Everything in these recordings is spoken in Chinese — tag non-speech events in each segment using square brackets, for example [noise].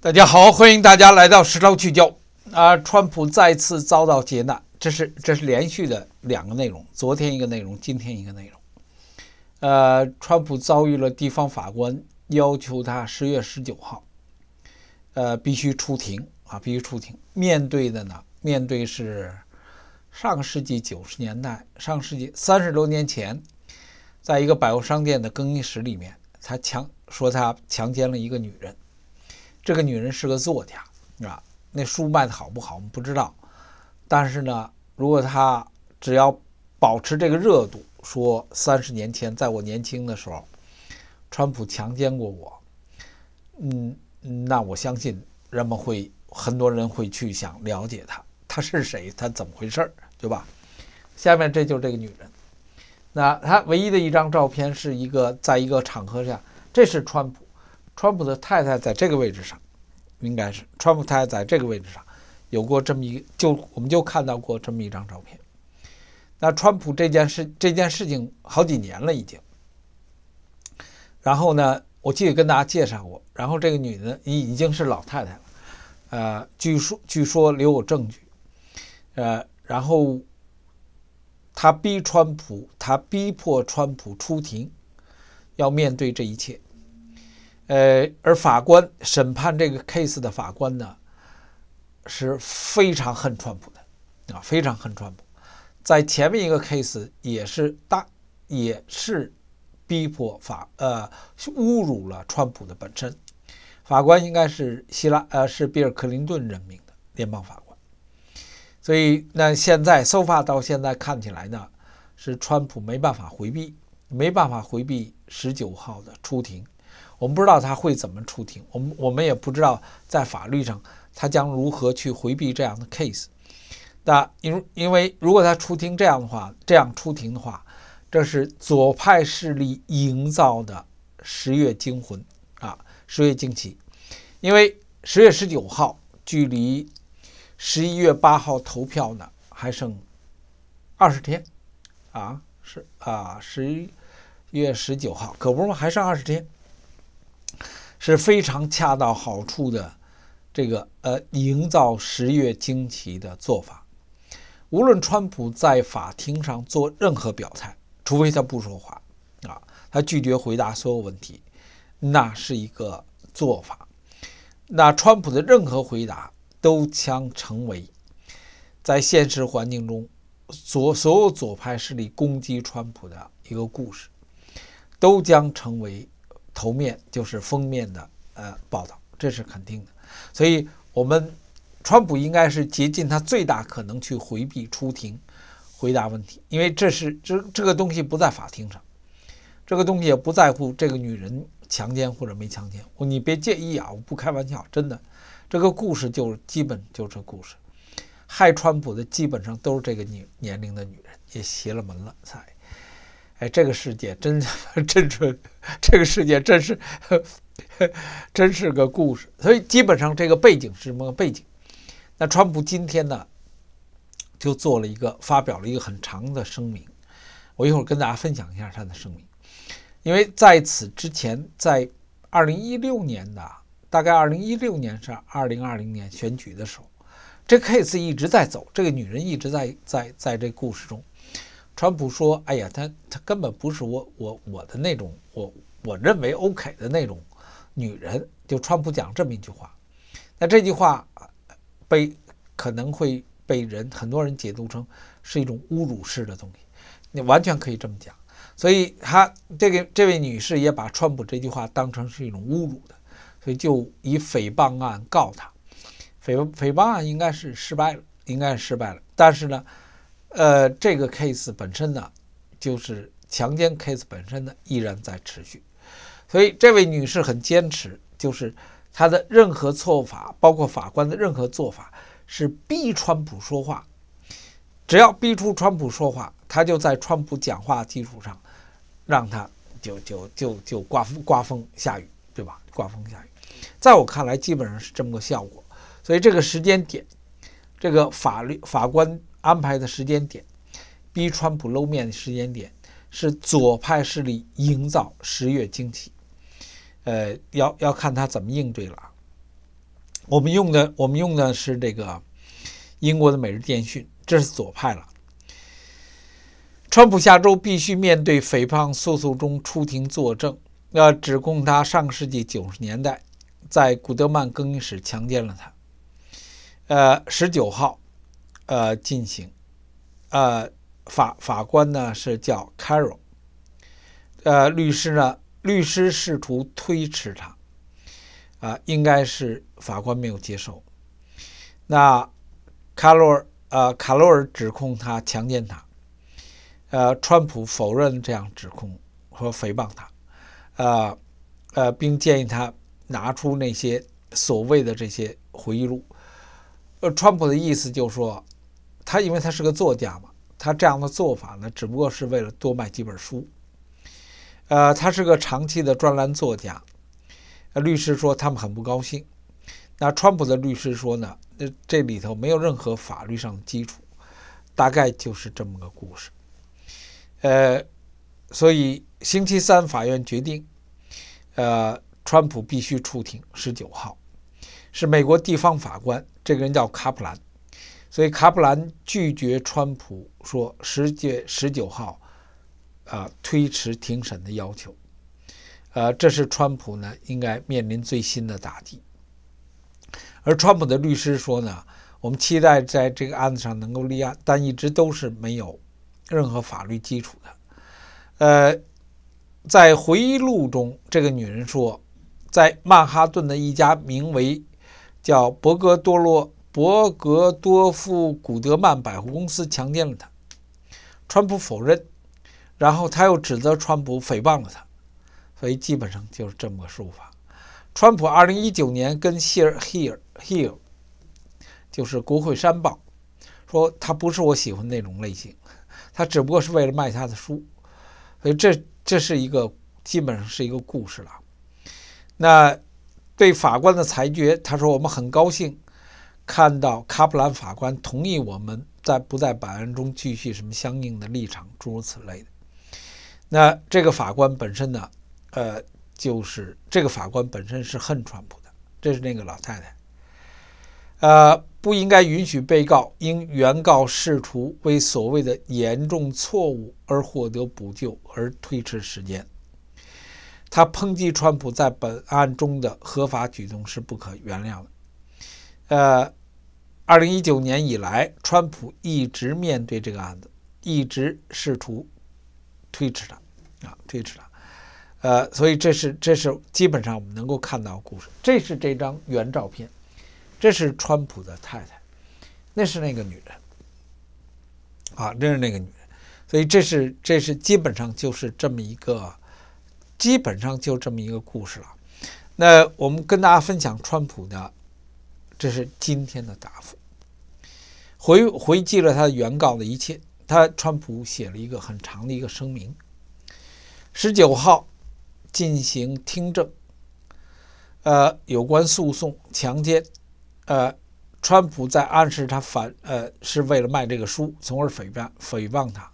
大家好，欢迎大家来到时事聚焦。啊，川普再次遭到劫难，这是这是连续的两个内容。昨天一个内容，今天一个内容。呃，川普遭遇了地方法官要求他十月十九号，呃，必须出庭啊，必须出庭。面对的呢，面对是上个世纪九十年代，上个世纪三十多年前，在一个百货商店的更衣室里面，他强说他强奸了一个女人。这个女人是个作家啊，那书卖的好不好我们不知道，但是呢，如果她只要保持这个热度，说三十年前在我年轻的时候，川普强奸过我，嗯，那我相信人们会很多人会去想了解她，她是谁，她怎么回事儿，对吧？下面这就是这个女人，那她唯一的一张照片是一个在一个场合下，这是川普。川普的太太在这个位置上，应该是川普太太在这个位置上，有过这么一就，我们就看到过这么一张照片。那川普这件事，这件事情好几年了已经。然后呢，我记得跟大家介绍过，然后这个女的已已经是老太太了，呃，据说据说留有证据，呃，然后他逼川普，他逼迫川普出庭，要面对这一切。呃，而法官审判这个 case 的法官呢，是非常恨川普的，啊，非常恨川普。在前面一个 case 也是大，也是逼迫法呃侮辱了川普的本身。法官应该是希拉呃是比尔克林顿任命的联邦法官，所以那现在搜法到现在看起来呢，是川普没办法回避，没办法回避十九号的出庭。我们不知道他会怎么出庭，我们我们也不知道在法律上他将如何去回避这样的 case。那因因为如果他出庭这样的话，这样出庭的话，这是左派势力营造的十月惊魂啊，十月惊奇。因为十月十九号距离十一月八号投票呢还剩二十天啊，是啊，十一月十九号，可不是嘛，还剩二十天。是非常恰到好处的，这个呃，营造十月惊奇的做法。无论川普在法庭上做任何表态，除非他不说话啊，他拒绝回答所有问题，那是一个做法。那川普的任何回答都将成为在现实环境中左所有左派势力攻击川普的一个故事，都将成为。头面就是封面的，呃，报道，这是肯定的。所以，我们川普应该是竭尽他最大可能去回避出庭回答问题，因为这是这这个东西不在法庭上，这个东西也不在乎这个女人强奸或者没强奸。你别介意啊，我不开玩笑，真的，这个故事就是基本就是故事。害川普的基本上都是这个年年龄的女人，也邪了门了，才。哎，这个世界真 [laughs] 真纯，这个世界真是 [laughs] 真是个故事。所以基本上这个背景是什么背景？那川普今天呢，就做了一个发表了一个很长的声明。我一会儿跟大家分享一下他的声明，因为在此之前，在二零一六年的大概二零一六年是二零二零年选举的时候，这 case 一直在走，这个女人一直在在在这故事中。川普说：“哎呀，他他根本不是我我我的那种我我认为 O.K. 的那种女人。”就川普讲这么一句话，那这句话被可能会被人很多人解读成是一种侮辱式的东西。你完全可以这么讲，所以他这个这位女士也把川普这句话当成是一种侮辱的，所以就以诽谤案告他。诽诽谤案应该是失败了，应该是失败了。但是呢？呃，这个 case 本身呢，就是强奸 case 本身呢依然在持续，所以这位女士很坚持，就是她的任何做法，包括法官的任何做法，是逼川普说话，只要逼出川普说话，她就在川普讲话基础上，让他就就就就刮风刮风下雨，对吧？刮风下雨，在我看来基本上是这么个效果，所以这个时间点，这个法律法官。安排的时间点，逼川普露面的时间点，是左派势力营造十月惊奇。呃，要要看他怎么应对了。我们用的我们用的是这个英国的《每日电讯》，这是左派了。川普下周必须面对诽谤诉讼中出庭作证，呃，指控他上世纪九十年代在古德曼更衣室强奸了他。呃，十九号。呃，进行，呃，法法官呢是叫 Carol，呃，律师呢，律师试图推迟他，啊，应该是法官没有接受，那卡罗尔，呃，卡罗尔指控他强奸他，呃，川普否认这样指控和诽谤他，呃，呃，并建议他拿出那些所谓的这些回忆录，呃，川普的意思就是说。他因为他是个作家嘛，他这样的做法呢，只不过是为了多卖几本书。呃，他是个长期的专栏作家。呃，律师说他们很不高兴。那川普的律师说呢，那这里头没有任何法律上的基础。大概就是这么个故事。呃，所以星期三法院决定，呃，川普必须出庭。十九号是美国地方法官，这个人叫卡普兰。所以卡普兰拒绝川普说十月十九号，啊推迟庭审的要求，呃，这是川普呢应该面临最新的打击。而川普的律师说呢，我们期待在这个案子上能够立案，但一直都是没有任何法律基础的。呃，在回忆录中，这个女人说，在曼哈顿的一家名为叫博格多洛。伯格多夫古德曼百货公司强奸了他，川普否认，然后他又指责川普诽谤了他，所以基本上就是这么个说法。川普2019年跟希尔希尔希尔就是国会山报说他不是我喜欢那种类型，他只不过是为了卖他的书，所以这这是一个基本上是一个故事了。那对法官的裁决，他说我们很高兴。看到卡普兰法官同意我们在不在本案中继续什么相应的立场，诸如此类的。那这个法官本身呢，呃，就是这个法官本身是恨川普的，这是那个老太太。呃，不应该允许被告因原告试图为所谓的严重错误而获得补救而推迟时间。他抨击川普在本案中的合法举动是不可原谅的，呃。二零一九年以来，川普一直面对这个案子，一直试图推迟它，啊，推迟它，呃，所以这是这是基本上我们能够看到故事。这是这张原照片，这是川普的太太，那是那个女人，啊，那是那个女人，所以这是这是基本上就是这么一个，基本上就这么一个故事了。那我们跟大家分享川普的，这是今天的答复。回回击了他原告的一切，他川普写了一个很长的一个声明。十九号进行听证，呃，有关诉讼强奸，呃，川普在暗示他反呃是为了卖这个书，从而诽谤诽谤他。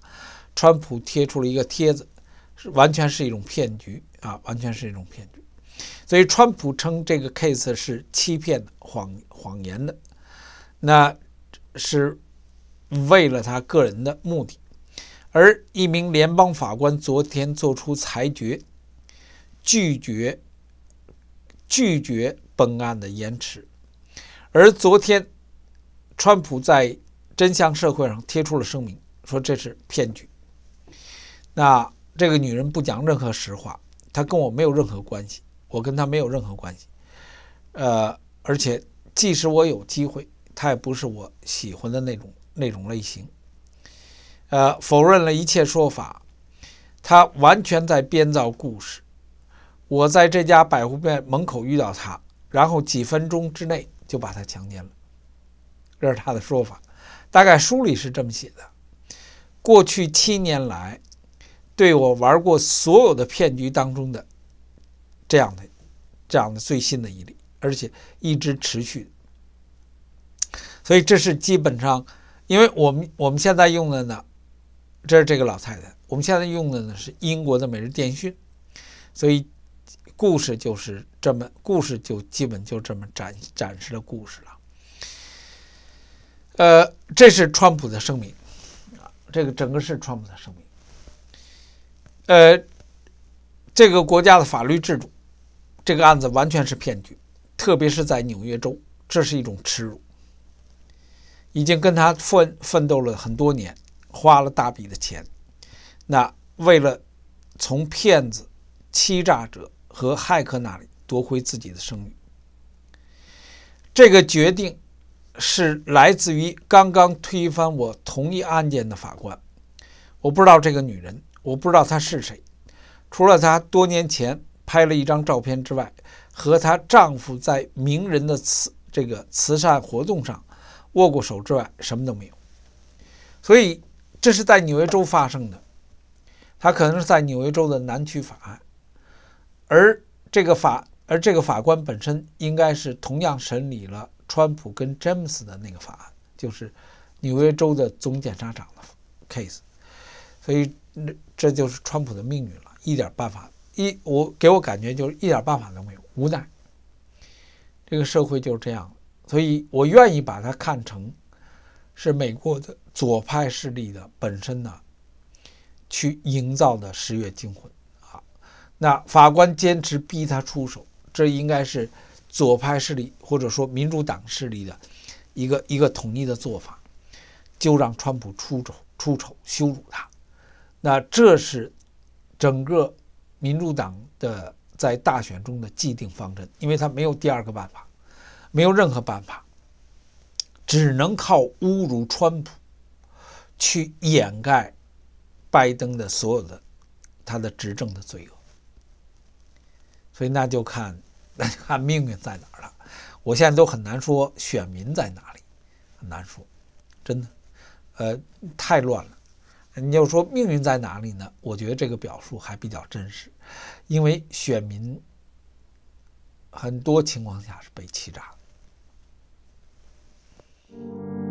川普贴出了一个帖子，是完全是一种骗局啊，完全是一种骗局。所以川普称这个 case 是欺骗、谎谎言的。那。是为了他个人的目的，而一名联邦法官昨天作出裁决，拒绝拒绝本案的延迟。而昨天，川普在真相社会上贴出了声明，说这是骗局。那这个女人不讲任何实话，她跟我没有任何关系，我跟她没有任何关系。呃，而且即使我有机会。他也不是我喜欢的那种那种类型，呃，否认了一切说法，他完全在编造故事。我在这家百货店门口遇到他，然后几分钟之内就把他强奸了，这是他的说法。大概书里是这么写的：过去七年来，对我玩过所有的骗局当中的这样的这样的最新的一例，而且一直持续。所以这是基本上，因为我们我们现在用的呢，这是这个老太太。我们现在用的呢是英国的每日电讯，所以故事就是这么，故事就基本就这么展展示了故事了。呃，这是川普的声明这个整个是川普的声明。呃，这个国家的法律制度，这个案子完全是骗局，特别是在纽约州，这是一种耻辱。已经跟他奋奋斗了很多年，花了大笔的钱。那为了从骗子、欺诈者和骇客那里夺回自己的声誉，这个决定是来自于刚刚推翻我同一案件的法官。我不知道这个女人，我不知道她是谁，除了她多年前拍了一张照片之外，和她丈夫在名人的慈这个慈善活动上。握过手之外，什么都没有。所以这是在纽约州发生的，他可能是在纽约州的南区法案，而这个法而这个法官本身应该是同样审理了川普跟詹姆斯的那个法案，就是纽约州的总检察长的 case。所以这这就是川普的命运了，一点办法一我给我感觉就是一点办法都没有，无奈。这个社会就是这样。所以，我愿意把它看成是美国的左派势力的本身呢，去营造的十月惊魂啊。那法官坚持逼他出手，这应该是左派势力或者说民主党势力的一个一个统一的做法，就让川普出丑、出丑、羞辱他。那这是整个民主党的在大选中的既定方针，因为他没有第二个办法。没有任何办法，只能靠侮辱川普去掩盖拜登的所有的他的执政的罪恶，所以那就看 [laughs] 那就看命运在哪儿了。我现在都很难说选民在哪里，很难说，真的，呃，太乱了。你要说命运在哪里呢？我觉得这个表述还比较真实，因为选民很多情况下是被欺诈的。Thank you.